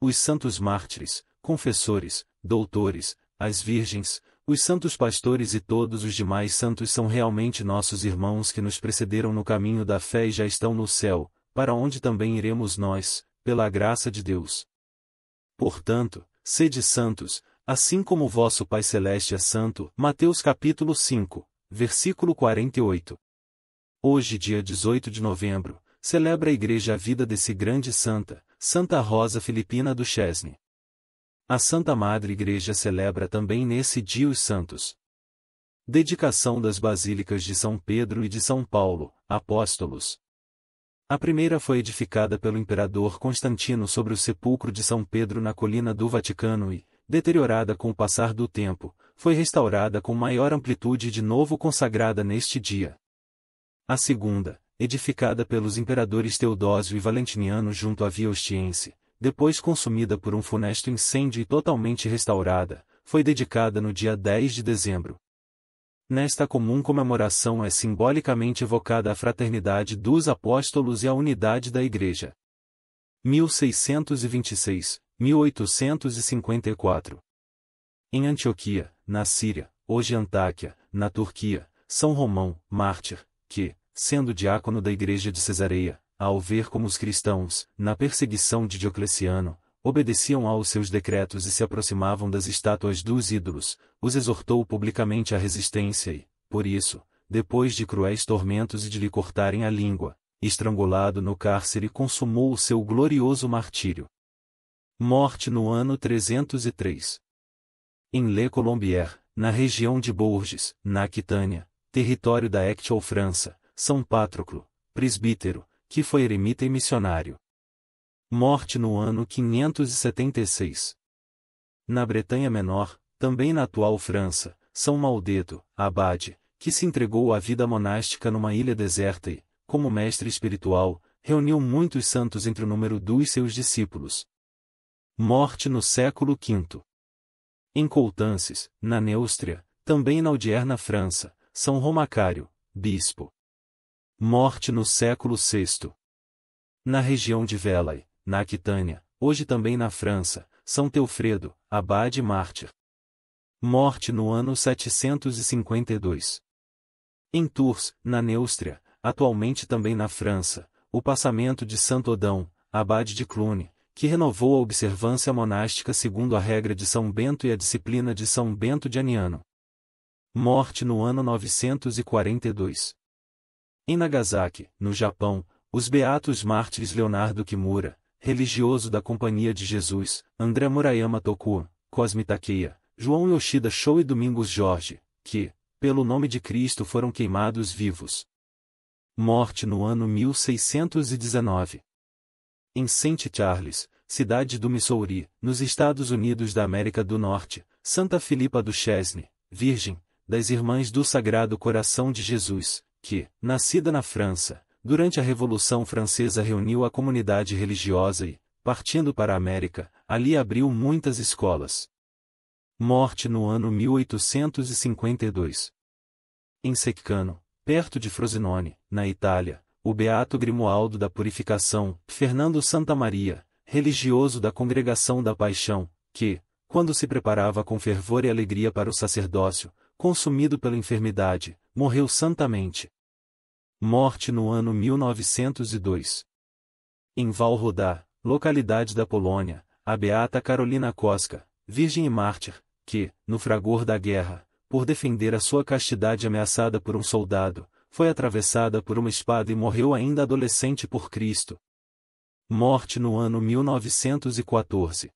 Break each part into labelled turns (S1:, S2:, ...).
S1: os santos mártires, confessores, doutores, as virgens, os santos pastores e todos os demais santos são realmente nossos irmãos que nos precederam no caminho da fé e já estão no céu, para onde também iremos nós, pela graça de Deus. Portanto, sede santos, assim como vosso Pai Celeste é santo. Mateus capítulo 5, versículo 48. Hoje, dia 18 de novembro, celebra a igreja a vida desse grande santa, Santa Rosa Filipina do Chesne. A Santa Madre Igreja celebra também nesse dia os santos. Dedicação das Basílicas de São Pedro e de São Paulo, Apóstolos. A primeira foi edificada pelo imperador Constantino sobre o sepulcro de São Pedro na colina do Vaticano e, deteriorada com o passar do tempo, foi restaurada com maior amplitude e de novo consagrada neste dia. A segunda, edificada pelos imperadores Teodósio e Valentiniano junto à Via Ostiense, depois consumida por um funesto incêndio e totalmente restaurada, foi dedicada no dia 10 de dezembro. Nesta comum comemoração é simbolicamente evocada a fraternidade dos apóstolos e a unidade da Igreja. 1626, 1854 Em Antioquia, na Síria, hoje Antáquia, na Turquia, São Romão, mártir, que, sendo diácono da igreja de Cesareia, ao ver como os cristãos, na perseguição de Diocleciano, obedeciam aos seus decretos e se aproximavam das estátuas dos ídolos, os exortou publicamente à resistência e, por isso, depois de cruéis tormentos e de lhe cortarem a língua, estrangulado no cárcere consumou o seu glorioso martírio. Morte no ano 303. Em Le Colombier, na região de Bourges, na Aquitânia, território da actual França, são Pátroclo, presbítero, que foi eremita e missionário. Morte no ano 576. Na Bretanha Menor, também na atual França, São Maldeto, abade, que se entregou à vida monástica numa ilha deserta e, como mestre espiritual, reuniu muitos santos entre o número dos seus discípulos. Morte no século V. Em Coutances, na Neústria, também na odierna França, São Romacário, bispo. Morte no século VI. Na região de Velay, na Aquitânia, hoje também na França, São Teofredo, abade mártir. Morte no ano 752. Em Tours, na Neústria, atualmente também na França, o passamento de Santo Odão, abade de Cluny, que renovou a observância monástica segundo a regra de São Bento e a disciplina de São Bento de Aniano. Morte no ano 942. Em Nagasaki, no Japão, os beatos mártires Leonardo Kimura, religioso da Companhia de Jesus, André Murayama Toku, Cosme Takeya, João Yoshida Show e Domingos Jorge, que, pelo nome de Cristo foram queimados vivos. Morte no ano 1619. Em St. Charles, cidade do Missouri, nos Estados Unidos da América do Norte, Santa Filipa do Chesne, Virgem, das Irmãs do Sagrado Coração de Jesus, que, nascida na França, durante a Revolução Francesa reuniu a comunidade religiosa e, partindo para a América, ali abriu muitas escolas. Morte no ano 1852. Em Seccano, perto de Frosinone, na Itália, o beato Grimoaldo da Purificação, Fernando Santa Maria, religioso da Congregação da Paixão, que, quando se preparava com fervor e alegria para o sacerdócio, consumido pela enfermidade, morreu santamente. Morte no ano 1902. Em Valrodá, localidade da Polônia, a beata Carolina Koska, virgem e mártir, que, no fragor da guerra, por defender a sua castidade ameaçada por um soldado, foi atravessada por uma espada e morreu ainda adolescente por Cristo. Morte no ano 1914.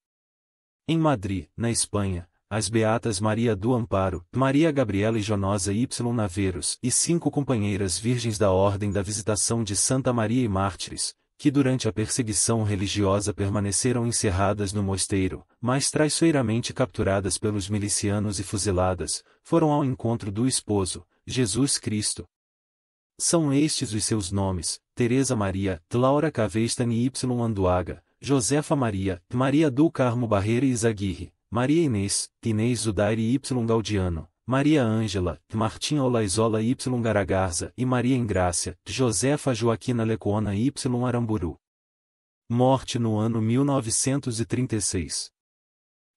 S1: Em Madrid, na Espanha, as beatas Maria do Amparo, Maria Gabriela e Jonosa Y Naveiros, e cinco companheiras virgens da Ordem da Visitação de Santa Maria e Mártires, que durante a perseguição religiosa permaneceram encerradas no mosteiro, mas traiçoeiramente capturadas pelos milicianos e fuziladas, foram ao encontro do esposo, Jesus Cristo. São estes os seus nomes, Teresa Maria, Laura Cavestani Y Anduaga, Josefa Maria, Maria do Carmo Barreira e Zaguirre, Maria Inês, Inês Udaire Y. Galdiano, Maria Ângela, Martim Olaizola Y. Garagarza e Maria Ingrácia, Josefa Joaquina Lecona Y. Aramburu. Morte no ano 1936.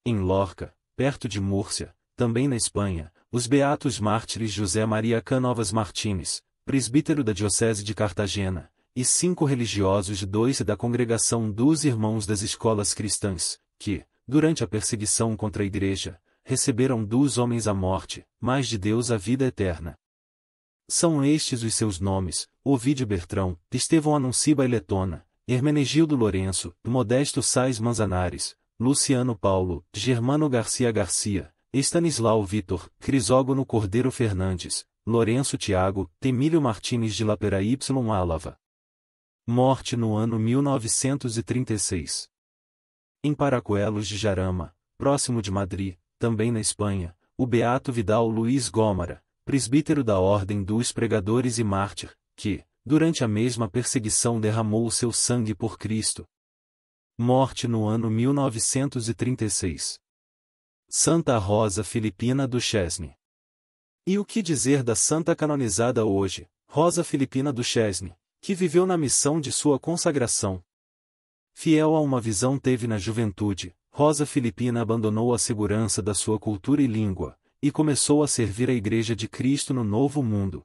S1: Em Lorca, perto de Múrcia, também na Espanha, os beatos mártires José Maria Canovas Martínez, presbítero da Diocese de Cartagena, e cinco religiosos de dois da Congregação dos Irmãos das Escolas Cristãs, que, durante a perseguição contra a igreja, receberam dos homens a morte, mas de Deus a vida eterna. São estes os seus nomes, Ovidio Bertrão, Estevão Anunciba Letona, Hermenegildo Lourenço, Modesto Sais Manzanares, Luciano Paulo, Germano Garcia Garcia, Estanislau Vitor, Crisógono Cordeiro Fernandes, Lourenço Tiago, Temílio Martins de Lapera Y. Álava. Morte no ano 1936. Em Paracuelos de Jarama, próximo de Madrid, também na Espanha, o beato Vidal Luiz Gómara, presbítero da Ordem dos Pregadores e Mártir, que, durante a mesma perseguição derramou o seu sangue por Cristo. Morte no ano 1936. Santa Rosa Filipina do Chesne. E o que dizer da santa canonizada hoje, Rosa Filipina do Chesne, que viveu na missão de sua consagração, Fiel a uma visão teve na juventude, Rosa Filipina abandonou a segurança da sua cultura e língua, e começou a servir a Igreja de Cristo no Novo Mundo.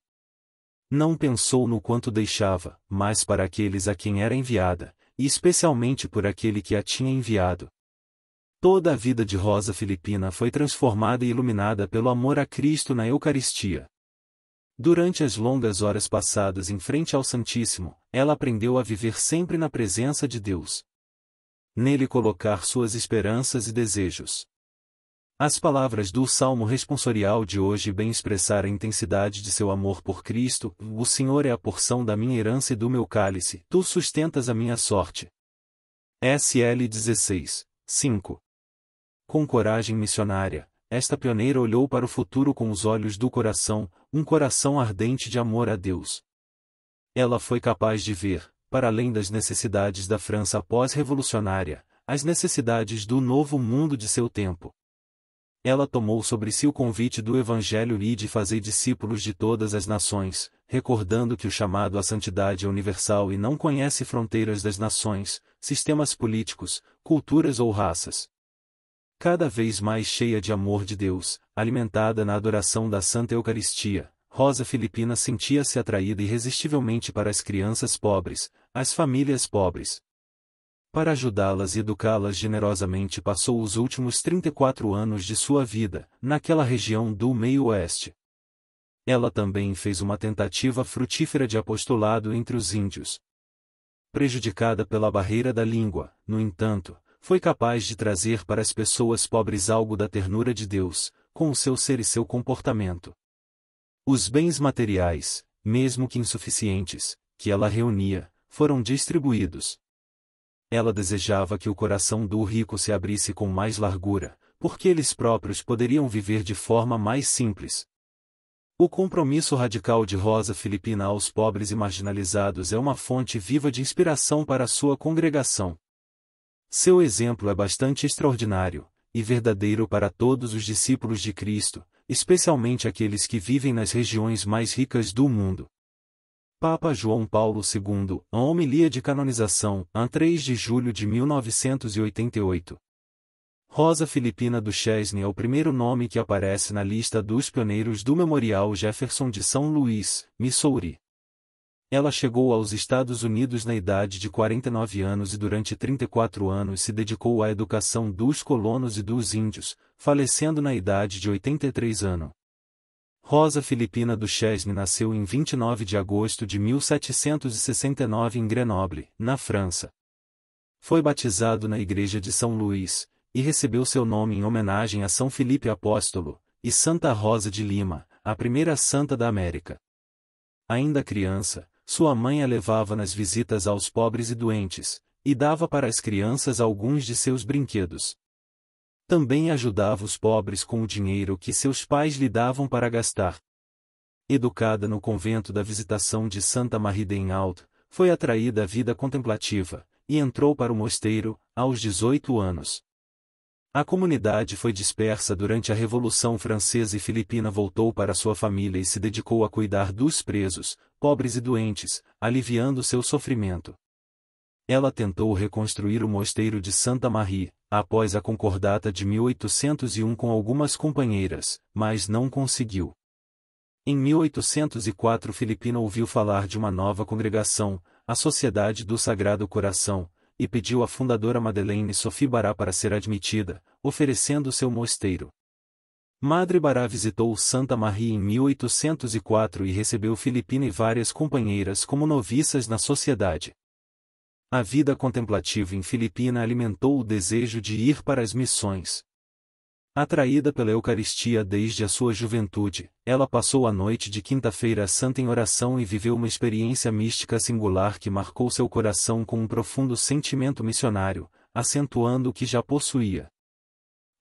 S1: Não pensou no quanto deixava, mas para aqueles a quem era enviada, e especialmente por aquele que a tinha enviado. Toda a vida de Rosa Filipina foi transformada e iluminada pelo amor a Cristo na Eucaristia. Durante as longas horas passadas em frente ao Santíssimo, ela aprendeu a viver sempre na presença de Deus. Nele colocar suas esperanças e desejos. As palavras do Salmo responsorial de hoje bem expressar a intensidade de seu amor por Cristo: O Senhor é a porção da minha herança e do meu cálice, tu sustentas a minha sorte. SL 16, 5. Com coragem missionária, esta pioneira olhou para o futuro com os olhos do coração, um coração ardente de amor a Deus. Ela foi capaz de ver, para além das necessidades da França pós-revolucionária, as necessidades do novo mundo de seu tempo. Ela tomou sobre si o convite do Evangelho e de fazer discípulos de todas as nações, recordando que o chamado à santidade é universal e não conhece fronteiras das nações, sistemas políticos, culturas ou raças cada vez mais cheia de amor de Deus, alimentada na adoração da Santa Eucaristia, Rosa Filipina sentia-se atraída irresistivelmente para as crianças pobres, as famílias pobres. Para ajudá-las e educá-las generosamente passou os últimos 34 anos de sua vida, naquela região do meio-oeste. Ela também fez uma tentativa frutífera de apostolado entre os índios. Prejudicada pela barreira da língua, no entanto, foi capaz de trazer para as pessoas pobres algo da ternura de Deus, com o seu ser e seu comportamento. Os bens materiais, mesmo que insuficientes, que ela reunia, foram distribuídos. Ela desejava que o coração do rico se abrisse com mais largura, porque eles próprios poderiam viver de forma mais simples. O compromisso radical de Rosa Filipina aos pobres e marginalizados é uma fonte viva de inspiração para sua congregação. Seu exemplo é bastante extraordinário, e verdadeiro para todos os discípulos de Cristo, especialmente aqueles que vivem nas regiões mais ricas do mundo. Papa João Paulo II, a homilia de canonização, a 3 de julho de 1988. Rosa Filipina do Chesney é o primeiro nome que aparece na lista dos pioneiros do Memorial Jefferson de São Luís, Missouri. Ela chegou aos Estados Unidos na idade de 49 anos e durante 34 anos se dedicou à educação dos colonos e dos índios, falecendo na idade de 83 anos. Rosa Filipina do Chesne nasceu em 29 de agosto de 1769 em Grenoble, na França. Foi batizado na Igreja de São Luís, e recebeu seu nome em homenagem a São Filipe Apóstolo, e Santa Rosa de Lima, a primeira santa da América. Ainda criança, sua mãe a levava nas visitas aos pobres e doentes, e dava para as crianças alguns de seus brinquedos. Também ajudava os pobres com o dinheiro que seus pais lhe davam para gastar. Educada no convento da Visitação de Santa Marida em Alto, foi atraída à vida contemplativa, e entrou para o mosteiro, aos 18 anos. A comunidade foi dispersa durante a Revolução Francesa e Filipina voltou para sua família e se dedicou a cuidar dos presos, pobres e doentes, aliviando seu sofrimento. Ela tentou reconstruir o mosteiro de Santa Marie, após a concordata de 1801 com algumas companheiras, mas não conseguiu. Em 1804 Filipina ouviu falar de uma nova congregação, a Sociedade do Sagrado Coração, e pediu à fundadora Madeleine Sophie Bará para ser admitida, oferecendo seu mosteiro. Madre Bará visitou Santa Maria em 1804 e recebeu Filipina e várias companheiras como noviças na sociedade. A vida contemplativa em Filipina alimentou o desejo de ir para as missões. Atraída pela Eucaristia desde a sua juventude, ela passou a noite de quinta-feira santa em oração e viveu uma experiência mística singular que marcou seu coração com um profundo sentimento missionário, acentuando o que já possuía.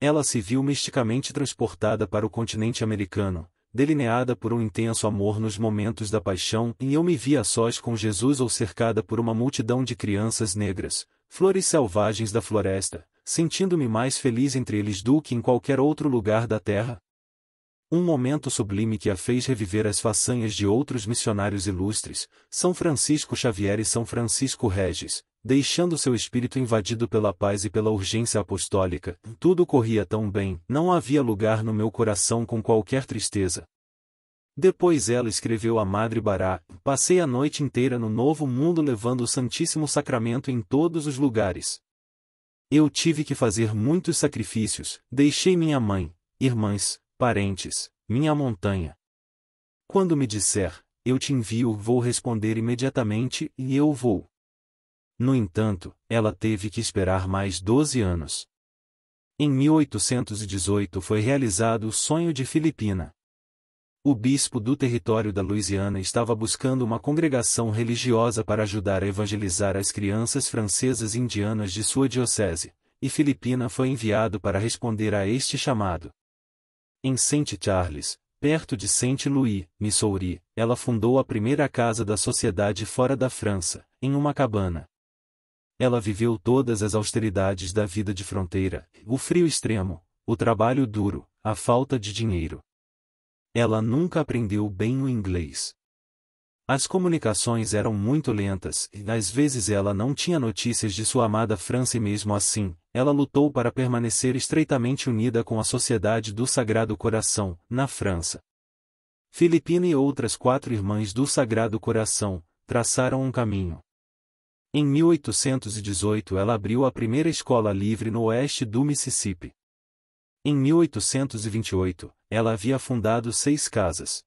S1: Ela se viu misticamente transportada para o continente americano, delineada por um intenso amor nos momentos da paixão, e eu me via sós com Jesus ou cercada por uma multidão de crianças negras, flores selvagens da floresta, sentindo-me mais feliz entre eles do que em qualquer outro lugar da terra? Um momento sublime que a fez reviver as façanhas de outros missionários ilustres, São Francisco Xavier e São Francisco Regis, deixando seu espírito invadido pela paz e pela urgência apostólica. Tudo corria tão bem, não havia lugar no meu coração com qualquer tristeza. Depois ela escreveu a Madre Bará: Passei a noite inteira no Novo Mundo levando o Santíssimo Sacramento em todos os lugares. Eu tive que fazer muitos sacrifícios, deixei minha mãe, irmãs, parentes, minha montanha. Quando me disser, eu te envio, vou responder imediatamente e eu vou. No entanto, ela teve que esperar mais 12 anos. Em 1818 foi realizado o sonho de Filipina. O bispo do território da Louisiana estava buscando uma congregação religiosa para ajudar a evangelizar as crianças francesas e indianas de sua diocese, e Filipina foi enviado para responder a este chamado. Em Saint Charles, perto de Saint Louis, Missouri, ela fundou a primeira casa da sociedade fora da França, em uma cabana. Ela viveu todas as austeridades da vida de fronteira, o frio extremo, o trabalho duro, a falta de dinheiro. Ela nunca aprendeu bem o inglês. As comunicações eram muito lentas e às vezes ela não tinha notícias de sua amada França e mesmo assim, ela lutou para permanecer estreitamente unida com a Sociedade do Sagrado Coração, na França. Filipina e outras quatro irmãs do Sagrado Coração traçaram um caminho. Em 1818 ela abriu a primeira escola livre no oeste do Mississippi. Em 1828, ela havia fundado seis casas.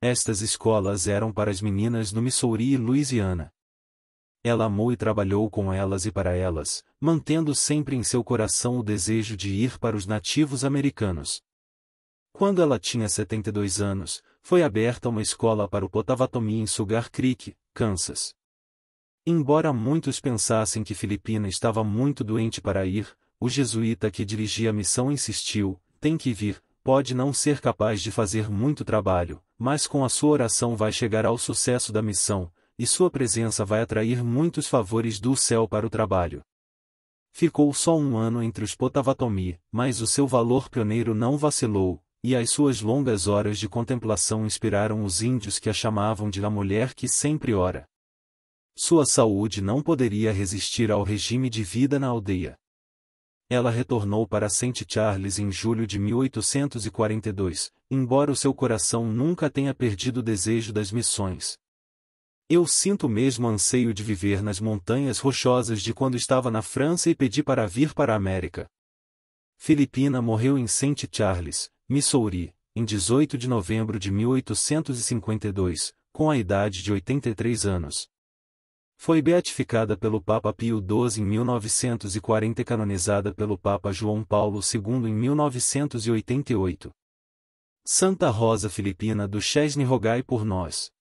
S1: Estas escolas eram para as meninas no Missouri e Louisiana. Ela amou e trabalhou com elas e para elas, mantendo sempre em seu coração o desejo de ir para os nativos americanos. Quando ela tinha 72 anos, foi aberta uma escola para o Potawatomi em Sugar Creek, Kansas. Embora muitos pensassem que Filipina estava muito doente para ir, o jesuíta que dirigia a missão insistiu: tem que vir, pode não ser capaz de fazer muito trabalho, mas com a sua oração vai chegar ao sucesso da missão, e sua presença vai atrair muitos favores do céu para o trabalho. Ficou só um ano entre os Potavatomi, mas o seu valor pioneiro não vacilou, e as suas longas horas de contemplação inspiraram os índios que a chamavam de a mulher que sempre ora. Sua saúde não poderia resistir ao regime de vida na aldeia. Ela retornou para St. Charles em julho de 1842, embora o seu coração nunca tenha perdido o desejo das missões. Eu sinto o mesmo anseio de viver nas montanhas rochosas de quando estava na França e pedi para vir para a América. Filipina morreu em St. Charles, Missouri, em 18 de novembro de 1852, com a idade de 83 anos. Foi beatificada pelo Papa Pio XII em 1940 e canonizada pelo Papa João Paulo II em 1988. Santa Rosa Filipina do Chesne rogai por nós.